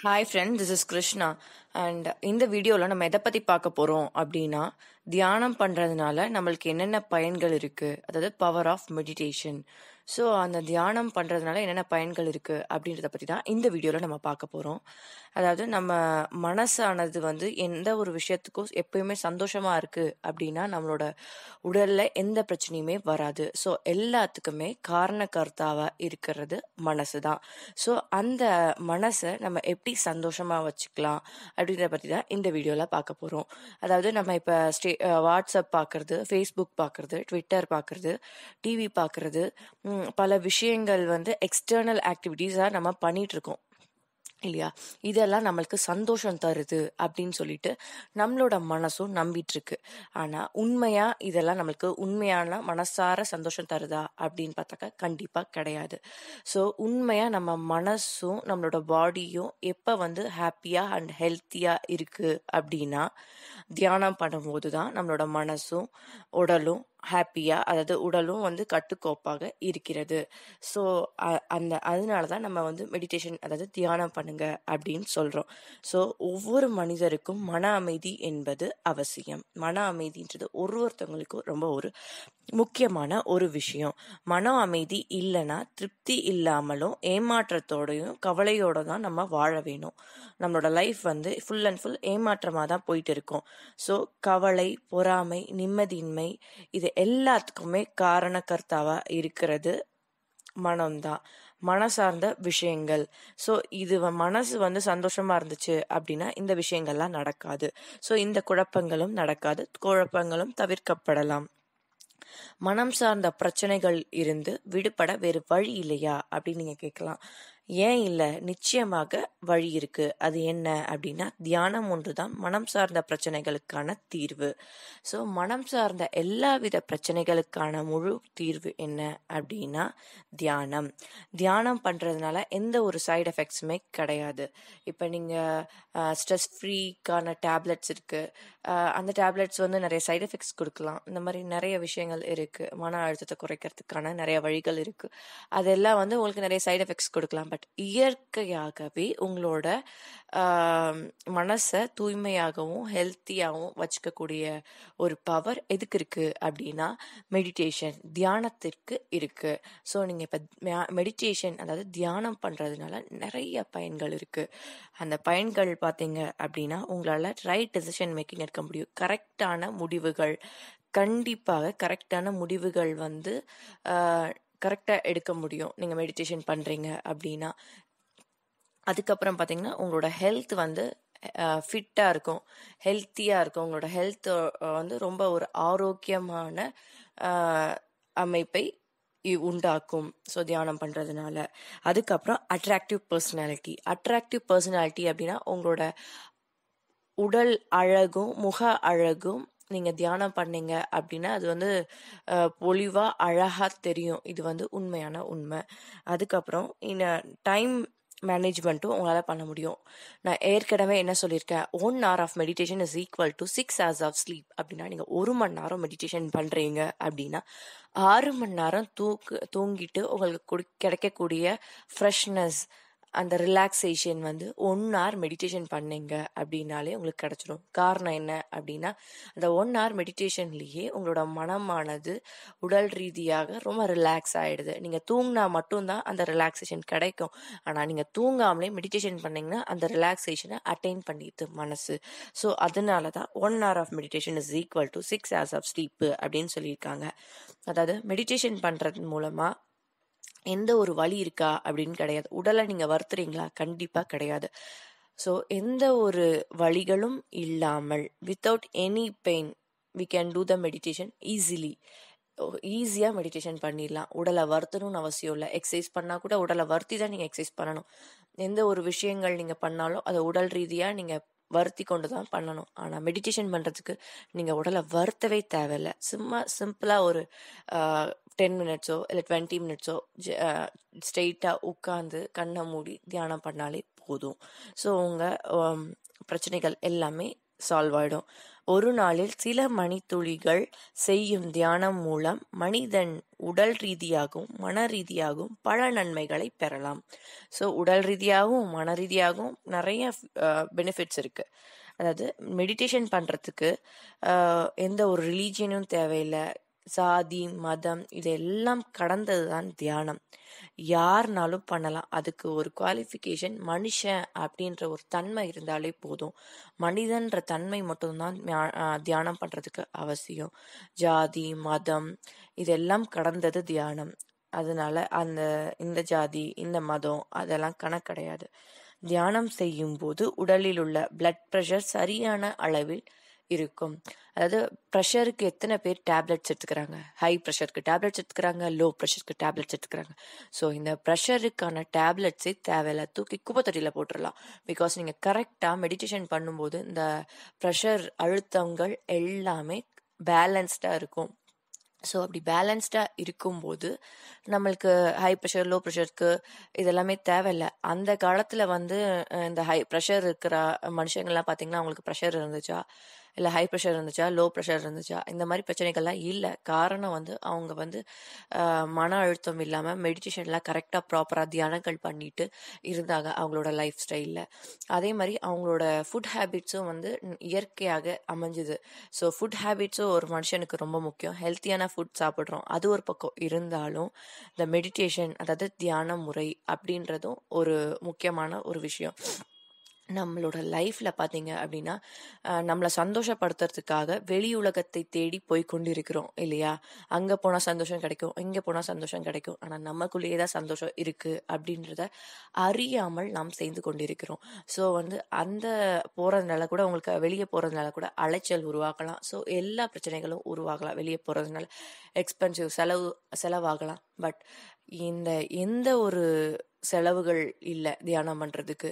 hi friend this is Krishna and இந்த வீடியோவில் நம்ம எதை பற்றி பார்க்க போகிறோம் அப்படின்னா தியானம் பண்ணுறதுனால நம்மளுக்கு என்னென்ன பயன்கள் இருக்குது அதாவது பவர் ஆஃப் மெடிடேஷன் ஸோ அந்த தியானம் பண்ணுறதுனால என்னென்ன பயன்கள் இருக்குது அப்படின்றத பற்றி தான் இந்த வீடியோவில் நம்ம பார்க்க போகிறோம் அதாவது நம்ம மனசானது வந்து எந்த ஒரு விஷயத்துக்கும் எப்பயுமே சந்தோஷமாக இருக்குது அப்படின்னா நம்மளோட உடலில் எந்த பிரச்சனையுமே வராது ஸோ எல்லாத்துக்குமே காரணக்கர்த்தாவாக இருக்கிறது மனசு தான் ஸோ அந்த மனசை நம்ம எப்படி சந்தோஷமாக வச்சுக்கலாம் அப்படின்றத பற்றி தான் இந்த வீடியோவில் பார்க்க போகிறோம் அதாவது நம்ம இப்போ ஸ்டே வாட்ஸ்அப் பார்க்குறது ஃபேஸ்புக் பார்க்குறது ட்விட்டர் பார்க்குறது டிவி பார்க்குறது பல விஷயங்கள் வந்து எக்ஸ்டர்னல் ஆக்டிவிட்டீஸாக நம்ம பண்ணிகிட்ருக்கோம் இல்லையா இதெல்லாம் நம்மளுக்கு சந்தோஷம் தருது அப்படின்னு சொல்லிட்டு நம்மளோட மனசும் இருக்கு ஆனால் உண்மையாக இதெல்லாம் நம்மளுக்கு உண்மையான மனசார சந்தோஷம் தருதா அப்படின்னு பார்த்தாக்கா கண்டிப்பாக கிடையாது ஸோ உண்மையாக நம்ம மனசும் நம்மளோட பாடியும் எப்போ வந்து ஹாப்பியாக அண்ட் ஹெல்த்தியாக இருக்குது அப்படின்னா தியானம் பண்ணும்போது தான் நம்மளோட மனசும் உடலும் ஹாப்பியாக அதாவது உடலும் வந்து கட்டுக்கோப்பாக இருக்கிறது ஸோ அந்த அதனால தான் நம்ம வந்து மெடிடேஷன் அதாவது தியானம் பண்ணுங்க அப்படின்னு சொல்கிறோம் ஸோ ஒவ்வொரு மனிதருக்கும் மன அமைதி என்பது அவசியம் மன அமைதின்றது ஒரு ஒருத்தவங்களுக்கும் ரொம்ப ஒரு முக்கியமான ஒரு விஷயம் மன அமைதி இல்லைன்னா திருப்தி இல்லாமலும் ஏமாற்றத்தோடையும் கவலையோட தான் நம்ம வாழ வேணும் நம்மளோட லைஃப் வந்து ஃபுல் அண்ட் ஃபுல் ஏமாற்றமாக தான் போயிட்டு இருக்கும் ஸோ கவலை பொறாமை நிம்மதியின்மை இது எல்லாத்துக்குமே காரணக்கர்த்தாவாக இருக்கிறது மனம்தான் மன சார்ந்த விஷயங்கள் ஸோ இது மனசு வந்து சந்தோஷமாக இருந்துச்சு அப்படின்னா இந்த விஷயங்கள்லாம் நடக்காது ஸோ இந்த குழப்பங்களும் நடக்காது குழப்பங்களும் தவிர்க்கப்படலாம் மனம் சார்ந்த பிரச்சனைகள் இருந்து விடுபட வேறு வழி இல்லையா அப்படின்னு நீங்கள் கேட்கலாம் ஏன் இல்லை நிச்சயமாக வழி இருக்கு அது என்ன அப்படின்னா தியானம் ஒன்று தான் மனம் சார்ந்த பிரச்சனைகளுக்கான தீர்வு ஸோ மனம் சார்ந்த எல்லாவித பிரச்சனைகளுக்கான முழு தீர்வு என்ன அப்படின்னா தியானம் தியானம் பண்ணுறதுனால எந்த ஒரு சைடு எஃபெக்ட்ஸுமே கிடையாது இப்போ நீங்கள் ஸ்ட்ரெஸ் ஃப்ரீக்கான டேப்லெட்ஸ் இருக்குது அந்த டேப்லெட்ஸ் வந்து நிறைய சைடு எஃபெக்ட்ஸ் கொடுக்கலாம் இந்த மாதிரி நிறைய விஷயங்கள் இருக்குது மன அழுத்தத்தை குறைக்கிறதுக்கான நிறைய வழிகள் இருக்குது அதெல்லாம் வந்து உங்களுக்கு நிறைய சைடு எஃபெக்ட்ஸ் கொடுக்கலாம் பட் இயற்கையாகவே உங்களோட மனசை தூய்மையாகவும் ஹெல்த்தியாகவும் வச்சுக்கக்கூடிய ஒரு பவர் எதுக்கு இருக்குது அப்படின்னா மெடிடேஷன் தியானத்திற்கு இருக்குது ஸோ நீங்கள் இப்போ மெடிடேஷன் அதாவது தியானம் பண்ணுறதுனால நிறைய பயன்கள் இருக்குது அந்த பயன்கள் பார்த்தீங்க அப்படின்னா உங்களால் ரைட் டெசிஷன் மேக்கிங் எடுக்க முடியும் கரெக்டான முடிவுகள் கண்டிப்பாக கரெக்டான முடிவுகள் வந்து கரெக்டாக எடுக்க முடியும் நீங்கள் மெடிடேஷன் பண்ணுறீங்க அப்படின்னா அதுக்கப்புறம் பார்த்தீங்கன்னா உங்களோட ஹெல்த் வந்து ஃபிட்டாக இருக்கும் ஹெல்த்தியாக இருக்கும் உங்களோட ஹெல்த் வந்து ரொம்ப ஒரு ஆரோக்கியமான அமைப்பை உண்டாக்கும் ஸோ தியானம் பண்ணுறதுனால அதுக்கப்புறம் அட்ராக்டிவ் பர்சனாலிட்டி அட்ராக்டிவ் பர்சனாலிட்டி அப்படின்னா உங்களோட உடல் அழகும் முக அழகும் நீங்கள் தியானம் பண்ணீங்க அப்படின்னா அது வந்து பொலிவா அழகாக தெரியும் இது வந்து உண்மையான உண்மை அதுக்கப்புறம் இந்த டைம் மேனேஜ்மெண்ட்டும் உங்களால் பண்ண முடியும் நான் ஏற்கனவே என்ன சொல்லியிருக்கேன் one hour of meditation is equal to six hours of sleep அப்படின்னா நீங்கள் ஒரு மணி நேரம் மெடிடேஷன் பண்ணுறீங்க அப்படின்னா ஆறு மணி நேரம் தூக்கு தூங்கிட்டு உங்களுக்கு கிடைக்கக்கூடிய ஃப்ரெஷ்னஸ் அந்த ரிலாக்ஸேஷன் வந்து ஒன் ஹவர் மெடிடேஷன் பண்ணிங்க அப்படின்னாலே உங்களுக்கு கிடச்சிடும் காரணம் என்ன அப்படின்னா அந்த ஒன் ஹவர் மெடிடேஷன்லேயே உங்களோட மனமானது உடல் ரீதியாக ரொம்ப ரிலாக்ஸ் ஆகிடுது நீங்கள் தூங்கினா மட்டும்தான் அந்த ரிலாக்ஸேஷன் கிடைக்கும் ஆனால் நீங்கள் தூங்காமலே மெடிடேஷன் பண்ணிங்கன்னா அந்த ரிலாக்ஸேஷனை அட்டைன் பண்ணிடுது மனசு ஸோ அதனால தான் one hour of meditation is equal to six hours of sleep அப்படின்னு சொல்லியிருக்காங்க அதாவது மெடிடேஷன் பண்ணுறது மூலமாக எந்த ஒரு வழி இருக்கா அப்படின்னு கிடையாது உடலை நீங்கள் வருத்துறீங்களா கண்டிப்பாக கிடையாது ஸோ எந்த ஒரு வழிகளும் இல்லாமல் without any pain we can do the meditation easily ஈஸியாக மெடிடேஷன் பண்ணிடலாம் உடலை வருத்தணும்னு அவசியம் இல்லை எக்ஸசைஸ் பண்ணால் கூட உடலை வருத்தி தான் நீங்கள் எக்ஸசைஸ் பண்ணணும் எந்த ஒரு விஷயங்கள் நீங்கள் பண்ணாலும் அதை உடல் ரீதியாக நீங்கள் வருத்தி கொண்டு தான் பண்ணணும் ஆனால் மெடிடேஷன் பண்ணுறதுக்கு நீங்கள் உடலை வருத்தவே தேவையில்லை சும்மா சிம்பிளாக ஒரு டென் மினிட்ஸோ இல்லை டுவெண்ட்டி மினிட்ஸோ ஸ்ட்ரெயிட்டாக உட்காந்து கண்ணை மூடி தியானம் பண்ணாலே போதும் ஸோ உங்கள் பிரச்சனைகள் எல்லாமே சால்வ் ஆகிடும் ஒரு நாளில் சில மணித்துளிகள் செய்யும் தியானம் மூலம் மனிதன் உடல் ரீதியாகவும் மன ரீதியாகவும் பல நன்மைகளை பெறலாம் ஸோ உடல் ரீதியாகவும் மன ரீதியாகவும் நிறைய பெனிஃபிட்ஸ் இருக்குது அதாவது மெடிடேஷன் பண்ணுறதுக்கு எந்த ஒரு ரிலீஜியனும் தேவையில்லை சாதி மதம் இதெல்லாம் கடந்தது தான் தியானம் யாருனாலும் பண்ணலாம் அதுக்கு ஒரு குவாலிஃபிகேஷன் மனுஷன் அப்படின்ற ஒரு தன்மை இருந்தாலே போதும் மனிதன்ற தன்மை மட்டும்தான் தியானம் பண்ணுறதுக்கு அவசியம் ஜாதி மதம் இதெல்லாம் கடந்தது தியானம் அதனால அந்த இந்த ஜாதி இந்த மதம் அதெல்லாம் கணக்கு தியானம் செய்யும் போது உடலில் உள்ள பிளட் பிரஷர் சரியான அளவில் இருக்கும் அதாவது ப்ரெஷருக்கு எத்தனை பேர் டேப்லெட்ஸ் எடுத்துக்கிறாங்க ஹை ப்ரெஷருக்கு டேப்லெட்ஸ் எடுத்துக்கிறாங்க லோ ப்ரெஷருக்கு டேப்லெட்ஸ் எடுத்துக்கிறாங்க ஸோ இந்த ப்ரெஷருக்கான டேப்லெட்ஸே தேவையில்ல தூக்கி குப்பத்தொட்டியில் போட்டுடலாம் பிகாஸ் நீங்கள் கரெக்டாக மெடிடேஷன் பண்ணும்போது இந்த ப்ரெஷர் அழுத்தங்கள் எல்லாமே பேலன்ஸ்டாக இருக்கும் ஸோ அப்படி பேலன்ஸ்டாக இருக்கும்போது நம்மளுக்கு ஹை ப்ரெஷர் லோ ப்ரெஷருக்கு இதெல்லாமே தேவையில்லை அந்த காலத்தில் வந்து இந்த ஹை ப்ரெஷர் இருக்கிற மனுஷங்கள்லாம் பார்த்தீங்கன்னா அவங்களுக்கு ப்ரெஷர் இருந்துச்சா இல்லை ஹை ப்ரெஷர் இருந்துச்சா லோ ப்ரெஷர் இருந்துச்சா இந்த மாதிரி பிரச்சனைகள்லாம் இல்லை காரணம் வந்து அவங்க வந்து மன அழுத்தம் இல்லாமல் மெடிடேஷன்லாம் கரெக்டாக ப்ராப்பராக தியானங்கள் பண்ணிட்டு இருந்தாங்க அவங்களோட லைஃப் ஸ்டைலில் அதே மாதிரி அவங்களோட ஃபுட் ஹேபிட்ஸும் வந்து இயற்கையாக அமைஞ்சுது ஸோ ஃபுட் ஹேபிட்ஸும் ஒரு மனுஷனுக்கு ரொம்ப முக்கியம் ஹெல்த்தியான ஃபுட் சாப்பிட்றோம் அது ஒரு பக்கம் இருந்தாலும் இந்த மெடிடேஷன் அதாவது தியான முறை அப்படின்றதும் ஒரு முக்கியமான ஒரு விஷயம் நம்மளோட லைஃப்பில் பார்த்தீங்க அப்படின்னா நம்மளை சந்தோஷப்படுத்துறதுக்காக வெளி உலகத்தை தேடி போய் கொண்டு இருக்கிறோம் இல்லையா அங்கே போனால் சந்தோஷம் கிடைக்கும் இங்கே போனால் சந்தோஷம் கிடைக்கும் ஆனால் நமக்குள்ளேயே தான் சந்தோஷம் இருக்குது அப்படின்றத அறியாமல் நாம் செய்து கொண்டிருக்கிறோம் ஸோ வந்து அந்த போகிறதுனால கூட உங்களுக்கு வெளியே போகிறதுனால கூட அலைச்சல் உருவாக்கலாம் ஸோ எல்லா பிரச்சனைகளும் உருவாகலாம் வெளியே போகிறதுனால எக்ஸ்பென்சிவ் செலவு செலவாகலாம் பட் இந்த எந்த ஒரு செலவுகள் இல்லை தியானம் பண்ணுறதுக்கு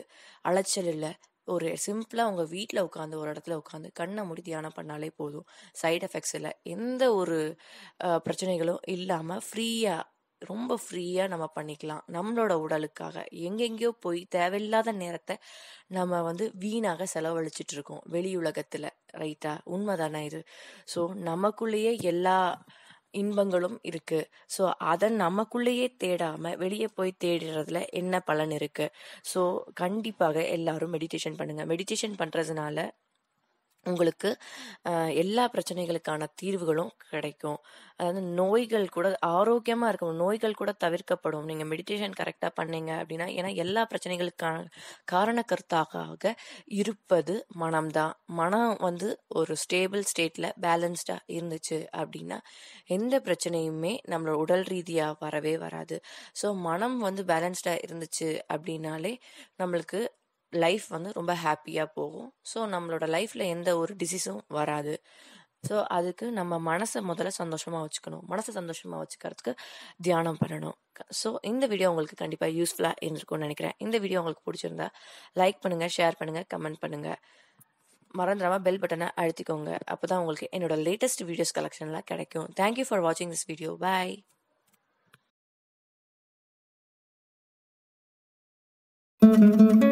அலைச்சல் இல்லை ஒரு சிம்பிளாக உங்கள் வீட்டில் உட்காந்து ஒரு இடத்துல உட்காந்து கண்ணை மூடி தியானம் பண்ணாலே போதும் சைட் எஃபெக்ட்ஸ் இல்லை எந்த ஒரு பிரச்சனைகளும் இல்லாமல் ஃப்ரீயாக ரொம்ப ஃப்ரீயாக நம்ம பண்ணிக்கலாம் நம்மளோட உடலுக்காக எங்கெங்கேயோ போய் தேவையில்லாத நேரத்தை நம்ம வந்து வீணாக செலவழிச்சிட்ருக்கோம் வெளி உலகத்தில் உண்மை உண்மைதானே இது ஸோ நமக்குள்ளேயே எல்லா இன்பங்களும் இருக்கு ஸோ அதை நமக்குள்ளேயே தேடாம வெளியே போய் தேடுறதுல என்ன பலன் இருக்கு ஸோ கண்டிப்பாக எல்லாரும் மெடிடேஷன் பண்ணுங்க மெடிடேஷன் பண்றதுனால உங்களுக்கு எல்லா பிரச்சனைகளுக்கான தீர்வுகளும் கிடைக்கும் அதாவது நோய்கள் கூட ஆரோக்கியமாக இருக்கும் நோய்கள் கூட தவிர்க்கப்படும் நீங்கள் மெடிடேஷன் கரெக்டாக பண்ணீங்க அப்படின்னா ஏன்னா எல்லா பிரச்சனைகளுக்கான கருத்தாக இருப்பது மனம்தான் மனம் வந்து ஒரு ஸ்டேபிள் ஸ்டேட்டில் பேலன்ஸ்டாக இருந்துச்சு அப்படின்னா எந்த பிரச்சனையுமே நம்மளோட உடல் ரீதியாக வரவே வராது ஸோ மனம் வந்து பேலன்ஸ்டாக இருந்துச்சு அப்படின்னாலே நம்மளுக்கு லைஃப் வந்து ரொம்ப ஹாப்பியாக போகும் ஸோ நம்மளோட லைஃப்பில் எந்த ஒரு டிசீஸும் வராது ஸோ அதுக்கு நம்ம மனசை முதல்ல சந்தோஷமாக வச்சுக்கணும் மனசை சந்தோஷமாக வச்சுக்கிறதுக்கு தியானம் பண்ணணும் ஸோ இந்த வீடியோ உங்களுக்கு கண்டிப்பாக யூஸ்ஃபுல்லாக இருந்திருக்கும்னு நினைக்கிறேன் இந்த வீடியோ உங்களுக்கு பிடிச்சிருந்தா லைக் பண்ணுங்கள் ஷேர் பண்ணுங்கள் கமெண்ட் பண்ணுங்கள் மறந்துடாமல் பெல் பட்டனை அழுத்திக்கோங்க அப்போ தான் உங்களுக்கு என்னோட லேட்டஸ்ட் வீடியோஸ் கலெக்ஷன்லாம் கிடைக்கும் தேங்க்யூ ஃபார் வாட்சிங் திஸ் வீடியோ பாய்